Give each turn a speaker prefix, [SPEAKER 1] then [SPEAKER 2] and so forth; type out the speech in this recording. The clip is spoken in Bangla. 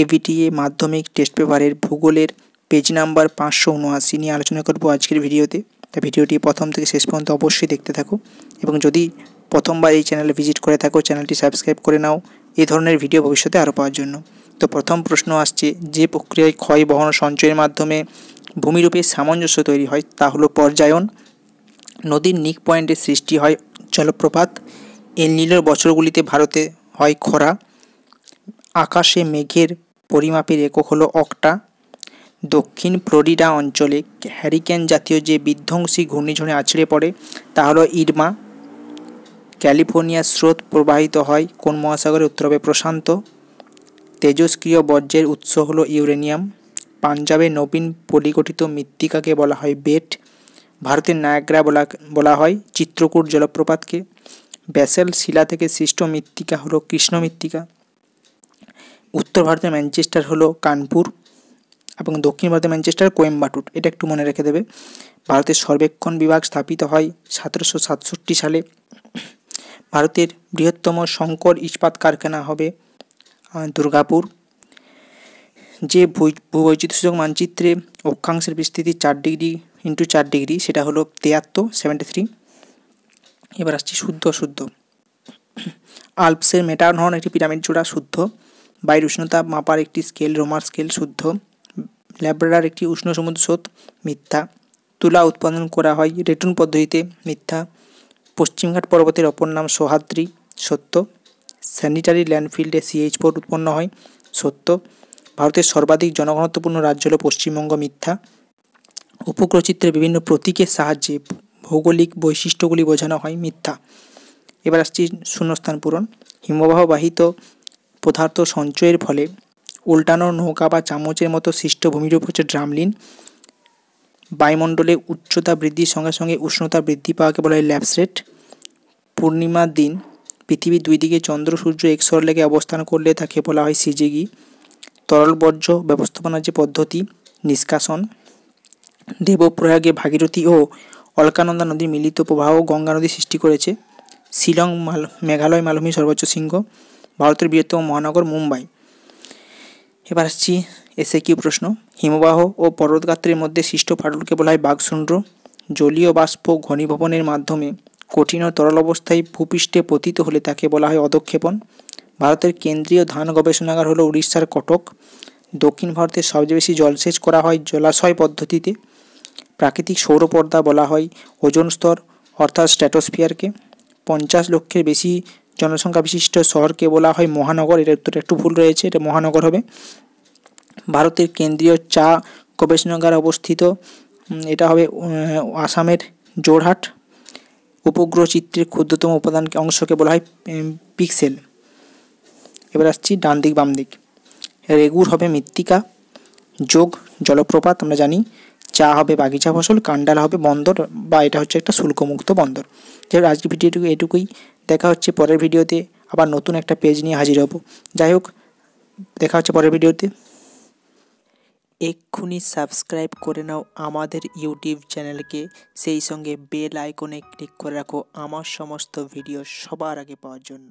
[SPEAKER 1] এভিটিএ মাধ্যমিক টেস্ট পেপারের ভূগোলের পেজ নাম্বার পাঁচশো উনআশি নিয়ে আলোচনা করব আজকের ভিডিওতে তা ভিডিওটি প্রথম থেকে শেষ পর্যন্ত অবশ্যই দেখতে থাকো এবং যদি প্রথমবার এই চ্যানেলে ভিজিট করে থাকো চ্যানেলটি সাবস্ক্রাইব করে নাও এ ধরনের ভিডিও ভবিষ্যতে আরও পাওয়ার জন্য তো প্রথম প্রশ্ন আসছে যে প্রক্রিয়ায় ক্ষয় বহন সঞ্চয়ের মাধ্যমে ভূমিরূপে সামঞ্জস্য তৈরি হয় তা হলো পর্যায়ন নদীর নিক পয়েন্টে সৃষ্টি হয় জলপ্রপাত এল নীলের বছরগুলিতে ভারতে হয় খরা আকাশে মেঘের পরিমাপের একক হলো অক্টা দক্ষিণ ফ্লোরিডা অঞ্চলে হ্যারিকেন জাতীয় যে বিধ্বংসী ঘূর্ণিঝড়ে আছড়ে পড়ে তা হলো ইরমা ক্যালিফোর্নিয়ার স্রোত প্রবাহিত হয় কোন মহাসাগরের উত্তরে প্রশান্ত তেজস্ক্রিয় বর্জ্যের উৎস হলো ইউরেনিয়াম পাঞ্জাবে নবীন পরিগঠিত মৃত্তিকাকে বলা হয় বেট ভারতের নায়াগ্রা বলা বলা হয় চিত্রকূট জলপ্রপাতকে ব্যাসেল শিলা থেকে সৃষ্ট মৃত্তিকা হলো কৃষ্ণ মৃত্তিকা উত্তর ভারতের ম্যানচেস্টার হলো কানপুর এবং দক্ষিণ ভারতের ম্যানচেস্টার কোয়েম্বাটুর এটা একটু মনে রেখে দেবে ভারতের সর্বেক্ষণ বিভাগ স্থাপিত হয় সতেরোশো সাতষট্টি সালে ভারতের বৃহত্তম শঙ্কর ইস্পাত কারখানা হবে দুর্গাপুর যে ভূবৈচিত্রসূচক মানচিত্রে অক্ষাংশের বিস্তৃতি চার ডিগ্রি ইন্টু চার ডিগ্রি সেটা হলো তেয়াত্তর সেভেন্টি থ্রি এবার আসছি শুদ্ধ অশুদ্ধ আল্পসের মেটারনহর্ন একটি পিরামিড জোড়া শুদ্ধ বাইর উষ্ণতা মাপার একটি স্কেল রোমার স্কেল শুদ্ধ ল্যাব্রাডার একটি উষ্ণ সমুদ্র স্রোত মিথ্যা তুলা উৎপাদন করা হয় রেটুন পদ্ধতিতে মিথ্যা পশ্চিমঘাট পর্বতের অপর নাম সোহাদ্রি সত্য স্যানিটারি ল্যান্ডফিল্ডে সিএইচ ফোর উৎপন্ন হয় সত্য ভারতের সর্বাধিক জনগণত্বপূর্ণ রাজ্য হল পশ্চিমবঙ্গ মিথ্যা উপগ্রহচিত্রে বিভিন্ন প্রতীকের সাহায্যে ভৌগোলিক বৈশিষ্ট্যগুলি বোঝানো হয় মিথ্যা এবার আসছি শূন্যস্থান পূরণ হিমবাহবাহিত পদার্থ সঞ্চয়ের ফলে উল্টানো নৌকা বা চামচের মতো সৃষ্ট ভূমির উপর হচ্ছে ড্রামলিন বায়ুমণ্ডলে উচ্চতা বৃদ্ধির সঙ্গে সঙ্গে উষ্ণতা বৃদ্ধি পাওয়াকে বলা হয় ল্যাবসরেট পূর্ণিমার দিন পৃথিবীর দুই দিকে চন্দ্র সূর্য এক লেগে অবস্থান করলে তাকে বলা হয় সিজেগি তরল বর্জ্য ব্যবস্থাপনার যে পদ্ধতি নিষ্কাশন দেবপ্রয়াগে ভাগীরথী ও অলকানন্দা নদীর মিলিত প্রবাহ গঙ্গা নদী সৃষ্টি করেছে শিলং মাল মেঘালয় মালভূমি সর্বোচ্চ শৃঙ্গ ভারতের বৃহত্তম মহানগর মুম্বাই এবার আসছি এসে কি প্রশ্ন হিমবাহ ও পর্বতগাত্রের মধ্যে সৃষ্ট ফাটলকে বলা হয় বাঘসুন্ড জলীয় বাষ্প ঘনীভবনের মাধ্যমে কঠিন ও তরল অবস্থায় ভূপৃষ্ঠে পতিত হলে তাকে বলা হয় অধক্ষেপণ ভারতের কেন্দ্রীয় ধান গবেষণাগার হলো উড়িষ্যার কটক দক্ষিণ ভারতে সবচেয়ে বেশি জলসেচ করা হয় জলাশয় পদ্ধতিতে প্রাকৃতিক সৌরপর্দা বলা হয় ওজন স্তর অর্থাৎ স্ট্র্যাটোস্ফিয়ারকে পঞ্চাশ লক্ষের বেশি জনসংখ্যা বিশিষ্ট শহরকে বলা হয় মহানগর এটা উত্তরটা একটু ভুল রয়েছে এটা মহানগর হবে ভারতের কেন্দ্রীয় চা গবেষণাগার অবস্থিত এটা হবে আসামের জোড়হাট উপগ্রহ চিত্রের ক্ষুদ্রতম উপাদান অংশকে বলা হয় পিক্সেল এবার আসছি ডান দিক বাম দিক রেগুর হবে মৃত্তিকা যোগ জলপ্রপাত আমরা জানি চা হবে বাগিচা ফসল কান্ডাল হবে বন্দর বা এটা হচ্ছে একটা শুল্কমুক্ত বন্দর যাই হোক আজকের ভিডিওটুকু এটুকুই দেখা হচ্ছে পরের ভিডিওতে আবার নতুন একটা পেজ নিয়ে হাজির হব যাই হোক দেখা হচ্ছে পরের ভিডিওতে এক্ষুনি সাবস্ক্রাইব করে নাও আমাদের ইউটিউব চ্যানেলকে সেই সঙ্গে বেল আইকনে ক্লিক করে রাখো আমার সমস্ত ভিডিও সবার আগে পাওয়ার জন্য